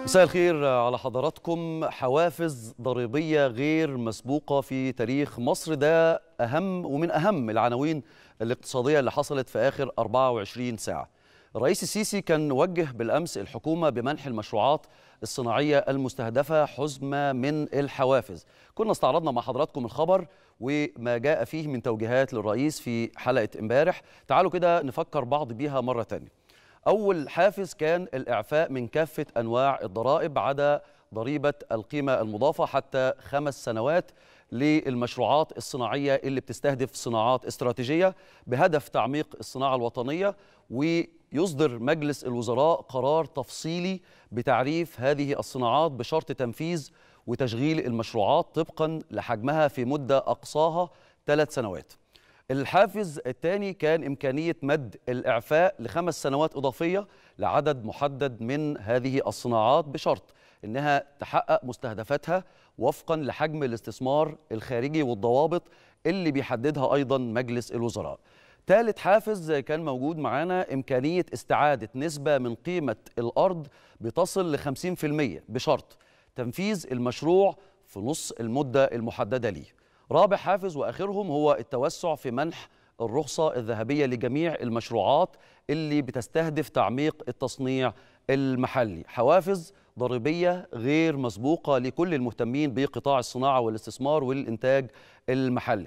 مساء الخير على حضراتكم حوافز ضريبية غير مسبوقة في تاريخ مصر ده أهم ومن أهم العناوين الاقتصادية اللي حصلت في آخر 24 ساعة الرئيس السيسي كان وجه بالأمس الحكومة بمنح المشروعات الصناعية المستهدفة حزمة من الحوافز كنا استعرضنا مع حضراتكم الخبر وما جاء فيه من توجيهات للرئيس في حلقة امبارح تعالوا كده نفكر بعض بيها مرة تانية أول حافز كان الإعفاء من كافة أنواع الضرائب عدا ضريبة القيمة المضافة حتى خمس سنوات للمشروعات الصناعية اللي بتستهدف صناعات استراتيجية بهدف تعميق الصناعة الوطنية ويصدر مجلس الوزراء قرار تفصيلي بتعريف هذه الصناعات بشرط تنفيذ وتشغيل المشروعات طبقا لحجمها في مدة أقصاها ثلاث سنوات الحافز الثاني كان إمكانية مد الإعفاء لخمس سنوات إضافية لعدد محدد من هذه الصناعات بشرط أنها تحقق مستهدفاتها وفقا لحجم الاستثمار الخارجي والضوابط اللي بيحددها أيضا مجلس الوزراء ثالث حافز كان موجود معانا إمكانية استعادة نسبة من قيمة الأرض بتصل ل 50% بشرط تنفيذ المشروع في نص المدة المحددة ليه رابع حافز واخرهم هو التوسع في منح الرخصه الذهبيه لجميع المشروعات اللي بتستهدف تعميق التصنيع المحلي حوافز ضريبيه غير مسبوقه لكل المهتمين بقطاع الصناعه والاستثمار والانتاج المحلي